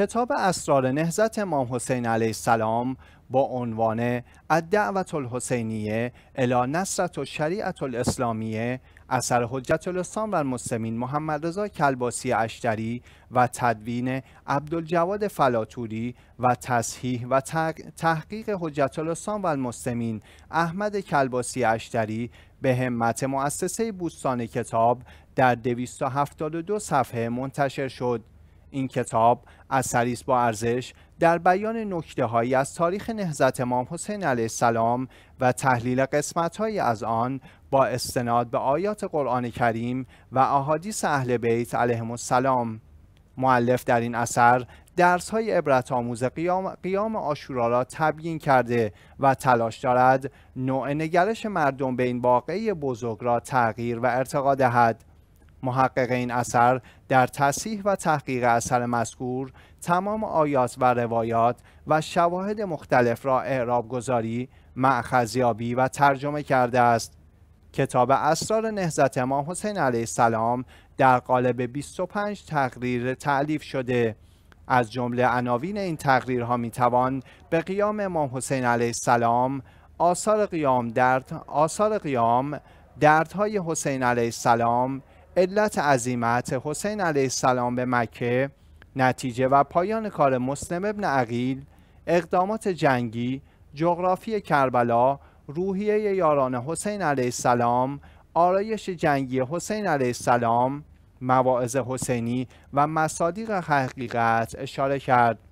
کتاب اسرار نهزت امام حسین علیه السلام با عنوان الدعوت الحسینیه الی نصرت و شریعت الاسلامیه اثر حجت الاسلام و المسلمین محمد رضا کلباسی اشتری و تدوین عبدالجواد فلاتوری و تصحیح و تحقیق حجت الاسلام و المسلمین احمد کلباسی اشتری به همت مؤسسه بوستان کتاب در 272 صفحه منتشر شد. این کتاب اثری است با ارزش در بیان نکته هایی از تاریخ نهضت امام حسین علیه السلام و تحلیل قسمت از آن با استناد به آیات قرآن کریم و احادیث اهل بیت علیه السلام معلف در این اثر درس های عبرت آموز قیام, قیام آشورا را تبیین کرده و تلاش دارد نوع نگرش مردم به این واقعی بزرگ را تغییر و ارتقا دهد محقق این اثر در تصحیح و تحقیق اثر مذکور تمام آیات و روایات و شواهد مختلف را اعراب گذاری، معخذیابی و ترجمه کرده است. کتاب اسرار نهزت امام حسین علیه السلام در قالب 25 تقریر تعلیف شده از جمله عناوین این تقریرها میتوان به قیام امام حسین علیه السلام آثار قیام درد آثار قیام دردهای حسین علیه السلام علت عظیمت حسین علیه السلام به مکه نتیجه و پایان کار مسلم ابن عقیل اقدامات جنگی جغرافی کربلا روحیه یاران حسین علیه السلام آرایش جنگی حسین علیه السلام مواعظ حسینی و مصادیق حقیقت اشاره کرد